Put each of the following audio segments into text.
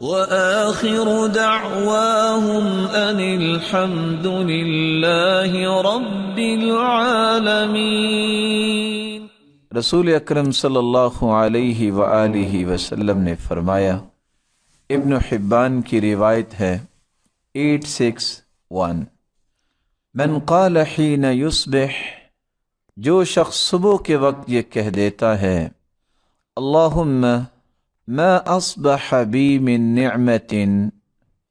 وآخر دعواهم أن الحمد لله رب العالمين رسول اکرم صلی اللہ علیہ وآلہ وسلم نے فرمایا ابن حبان کی روایت ہے 861 من قال حین یصبح جو شخص صبح کے وقت یہ کہہ دیتا ہے اللہم ما اصبح بي من نعمه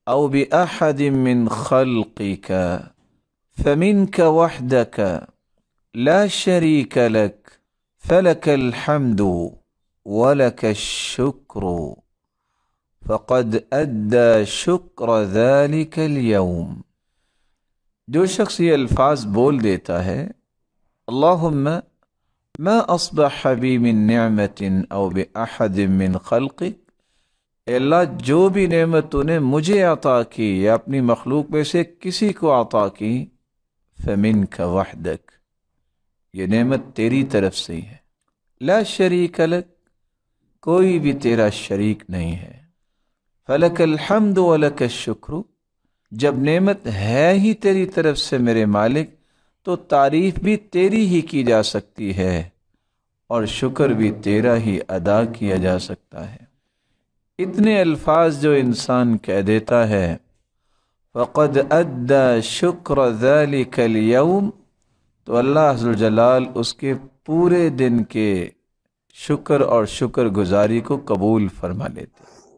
او باحد من خلقك فمنك وحدك لا شريك لك فلك الحمد ولك الشكر فقد ادى شكر ذلك اليوم جو شخص یہ الفاظ بول دیتا ہے اللهم من نعمت حبی بی احد من خلقی اے اللہ جو بھی نعمت تو نے مجھے عطا کی یا اپنی مخلوق میں سے کسی کو عطا کی فمن کا وحدک یہ نعمت تیری طرف سے ہی ہے لا شریک الگ کوئی بھی تیرا شریک نہیں ہے فلک الحمد ولک الشکر جب نعمت ہے ہی تیری طرف سے میرے مالک تو تعریف بھی تیری ہی کی جا سکتی ہے اور شکر بھی تیرا ہی ادا کیا جا سکتا ہے اتنے الفاظ جو انسان کہہ دیتا ہے فقد ادا شکر ذَلِكَ الْيَوْمِ تو اللہ حضر جلال اس کے پورے دن کے شکر اور شکر گزاری کو قبول فرما لیتے ہیں